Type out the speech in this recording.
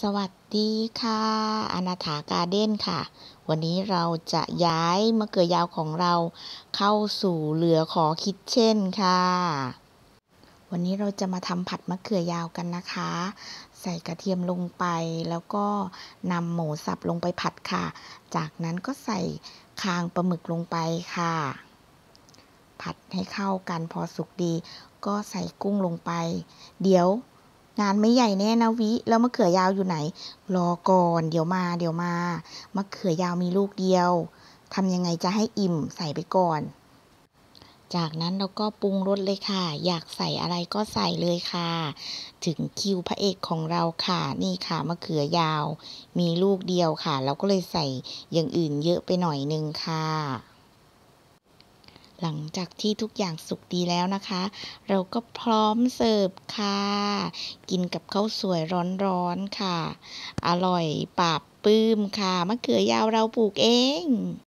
สวัสดีค่ะอนาถาการเด้นค่ะ วันนี้เราจะย้ายมะเขือยาวของเรา เข้าสู่เหลือขอคิดเช่นค่ะ วันนี้เราจะมาทำผัดมะเขือยาวกันนะคะ ใส่กระเทียมลงไปแล้วก็นำหมูสับลงไปผัดค่ะ จากนั้นก็ใส่คางปลาหมึกลงไปค่ะ ผัดให้เข้ากันพอสุกดีก็ใส่กุ้งลงไปเดี๋ยวงานไม่ใหญ่แน่นะวิ แล้วมะเขือยาวอยู่ไหน รอก่อน เดี๋ยวมา เดี๋ยวมา มะเขือยาวมีลูกเดียวทำยังไงจะให้อิ่มใส่ไปก่อน จากนั้นเราก็ปรุงรสเลยค่ะ อยากใส่อะไรก็ใส่เลยค่ะ ถึงคิวพระเอกของเราค่ะ นี่ค่ะมะเขือยาว มีลูกเดียวค่ะ เราก็เลยใส่อย่างอื่นเยอะไปหน่อยนึงค่ะหลังจากที่ทุกอย่างสุกดีแล้วนะคะ เราก็พร้อมเสิร์ฟค่ะ กินกับข้าวสวยร้อนๆค่ะ อร่อยปราบปื้มค่ะมะเขือยาวเราปลูกเอง